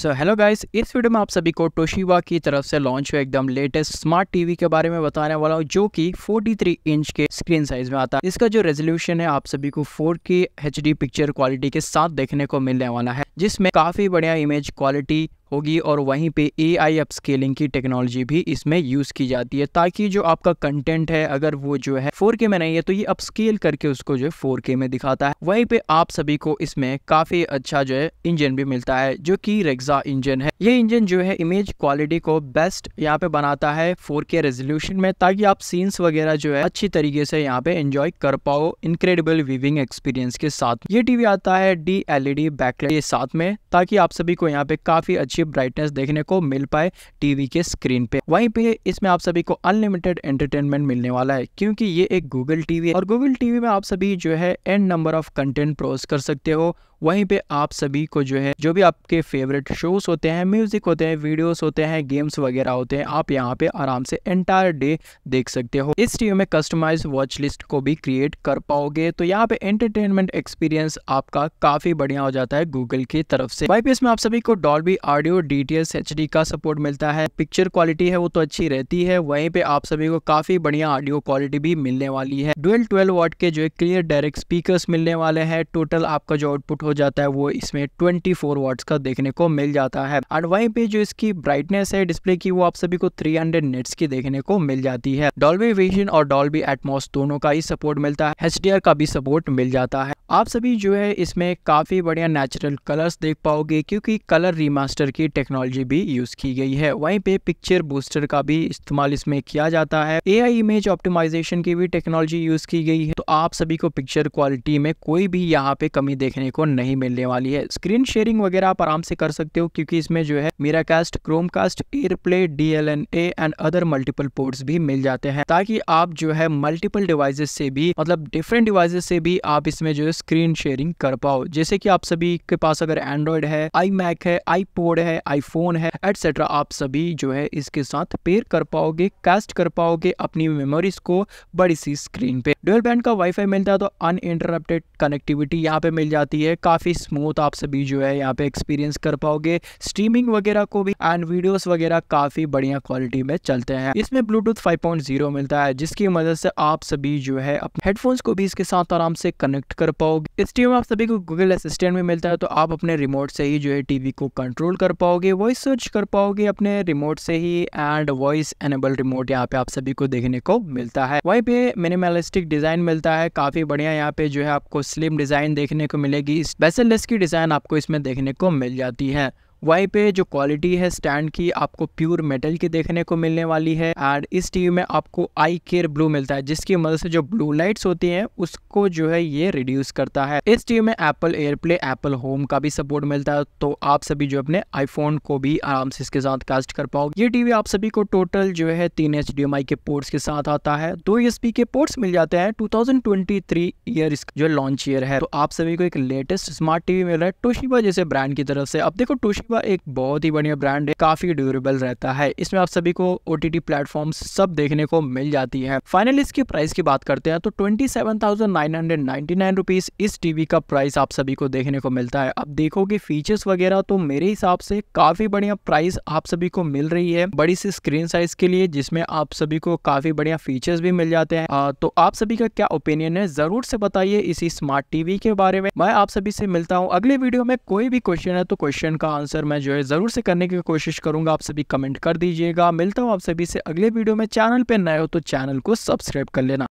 सो hello guys इस video में आप सभी को टोशीवा की तरफ से लॉन्च हुए एकदम लेटेस्ट स्मार्ट टीवी के बारे में बताने वाला हूँ जो कि 43 इंच के स्क्रीन साइज में आता है इसका जो रेजोल्यूशन है आप सभी को 4K HD पिक्चर क्वालिटी के साथ देखने को मिलने वाला है जिसमें काफ़ी बढ़िया इमेज क्वालिटी होगी और वहीं पे ए आई अपस्केलिंग की टेक्नोलॉजी भी इसमें यूज़ की जाती है ताकि जो आपका कंटेंट है अगर वो जो है फोर के में नहीं है तो ये अपस्केल करके उसको जो है फोर के में दिखाता है वहीं पे आप सभी को इसमें काफ़ी अच्छा जो है इंजन भी मिलता है जो कि रेग्जा इंजन है ये इंजन जो है इमेज क्वालिटी को बेस्ट यहाँ पे बनाता है फोर के रेजोल्यूशन में ताकि आप सीन्स वगैरह जो है अच्छी तरीके से यहाँ पे इंजॉय कर पाओ इनक्रेडिबल विविंग एक्सपीरियंस के साथ ये टीवी आता है D L E D backlight साथ में ताकि आप सभी को यहाँ पे काफ़ी अच्छी ब्राइटनेस देखने को मिल पाए टीवी के स्क्रीन पे वहीं पे इसमें आप सभी को अनलिमिटेड एंटरटेनमेंट मिलने वाला है क्योंकि ये एक गूगल टीवी है और गूगल टीवी में आप सभी जो है एन नंबर ऑफ कंटेंट प्रोस कर सकते हो वहीं पे आप सभी को जो है जो भी आपके फेवरेट शोज होते हैं म्यूजिक होते हैं वीडियोस होते हैं गेम्स वगैरह होते हैं आप यहाँ पे आराम से एंटायर डे देख सकते हो इस टीवी में कस्टमाइज वॉच लिस्ट को भी क्रिएट कर पाओगे तो यहाँ पे एंटरटेनमेंट एक्सपीरियंस आपका काफी बढ़िया हो जाता है गूगल की तरफ से वाई में आप सभी को डॉल ऑडियो डी टी का सपोर्ट मिलता है पिक्चर क्वालिटी है वो तो अच्छी रहती है वहीं पे आप सभी को काफी बढ़िया ऑडियो क्वालिटी भी मिलने वाली है डुअल ट्वेल्व वॉट के जो है क्लियर डायरेक्ट स्पीकर मिलने वाले हैं टोटल आपका जो आउटपुट हो जाता है वो इसमें 24 फोर वर्ड्स का देखने को मिल जाता है एंड वहीं पे जो इसकी ब्राइटनेस है डिस्प्ले की वो आप सभी को 300 हंड्रेड नेट्स की देखने को मिल जाती है डॉल्बी विजन और डॉल्बी एटमोस दोनों का ही सपोर्ट मिलता है एच का भी सपोर्ट मिल जाता है आप सभी जो है इसमें काफ़ी बढ़िया नेचुरल कलर्स देख पाओगे क्योंकि कलर रिमास्टर की टेक्नोलॉजी भी यूज़ की गई है वहीं पे पिक्चर बूस्टर का भी इस्तेमाल इसमें किया जाता है ए आई इमेज ऑप्टिमाइजेशन की भी टेक्नोलॉजी यूज़ की गई है तो आप सभी को पिक्चर क्वालिटी में कोई भी यहाँ पे कमी देखने को नहीं मिलने वाली है स्क्रीन शेयरिंग वगैरह आप आराम से कर सकते हो क्योंकि इसमें जो है मेरा cast Chromecast AirPlay D L N A and other multiple ports भी मिल जाते हैं ताकि आप जो है मल्टीपल डिवाइसेस से भी मतलब डिफरेंट डिवाइसेस से भी आप इसमें जो है स्क्रीन शेयरिंग कर पाओ जैसे की आप सभी के पास अगर एंड्रॉयड है आई मैक है आई है आईफोन है एटसेट्रा आप सभी जो है इसके साथ पेयर कर पाओगे कास्ट कर पाओगे अपनी मेमोरीज को बड़ी सी स्क्रीन पे डुअल बैंड का वाईफाई मिलता है तो अनइंटरप्टेड कनेक्टिविटी यहाँ पे मिल जाती है काफ़ी स्मूथ आप सभी जो है यहाँ पे एक्सपीरियंस कर पाओगे स्ट्रीमिंग वगैरह को भी एंड वीडियोस वगैरह काफ़ी बढ़िया क्वालिटी में चलते हैं इसमें ब्लूटूथ 5.0 मिलता है जिसकी मदद से आप सभी जो है अपने हेडफोन्स को भी इसके साथ आराम से कनेक्ट कर पाओगे इस टीवी आप सभी को गूगल असिस्टेंट में मिलता है तो आप अपने रिमोट से ही जो है टीवी को कंट्रोल कर पाओगे वॉइस सर्च कर पाओगे अपने रिमोट से ही एंड वॉइस एनेबल रिमोट यहाँ पे आप सभी को देखने को मिलता है वहीं पे मिनिमलिस्टिक डिजाइन मिलता है काफी बढ़िया यहाँ पे जो है आपको स्लिम डिजाइन देखने को मिलेगी इस बेसललेस की डिज़ाइन आपको इसमें देखने को मिल जाती है वहीं पे जो क्वालिटी है स्टैंड की आपको प्योर मेटल की देखने को मिलने वाली है एंड इस टीवी में आपको आई केयर ब्लू मिलता है जिसकी मदद से जो ब्लू लाइट्स होती हैं उसको जो है ये रिड्यूस करता है इस टीवी में एप्पल एयरप्ले एप्पल होम का भी सपोर्ट मिलता है तो आप सभी जो अपने आईफोन को भी आराम से इसके साथ कास्ट कर पाओगे ये टीवी आप सभी को टोटल जो है तीन एच के पोर्ट्स के साथ आता है दो एस के पोर्ट्स मिल जाते हैं टू ईयर जो लॉन्च ईयर है तो आप सभी को एक लेटेस्ट स्मार्ट टीवी मिल रहा है टोशीबा जैसे ब्रांड की तरफ से अब देखो टोशी वह एक बहुत ही बढ़िया ब्रांड है काफी ड्यूरेबल रहता है इसमें आप सभी को ओ टी सब देखने को मिल जाती है फाइनल इसकी प्राइस की बात करते हैं तो twenty seven thousand nine hundred nine rupees इस टीवी का प्राइस आप सभी को देखने को मिलता है अब देखो कि फीचर्स वगैरह तो मेरे हिसाब से काफी बढ़िया प्राइस आप सभी को मिल रही है बड़ी सी स्क्रीन साइज के लिए जिसमें आप सभी को काफी बढ़िया फीचर्स भी मिल जाते हैं आ, तो आप सभी का क्या ओपिनियन है जरूर से बताइए इसी स्मार्ट टीवी के बारे में मैं आप सभी से मिलता हूँ अगले वीडियो में कोई भी क्वेश्चन है तो क्वेश्चन का आंसर आंसर मैं जो है ज़रूर से करने की कोशिश करूँगा आप सभी कमेंट कर दीजिएगा मिलता हूँ आप सभी से अगले वीडियो में चैनल पर नए हो तो चैनल को सब्सक्राइब कर लेना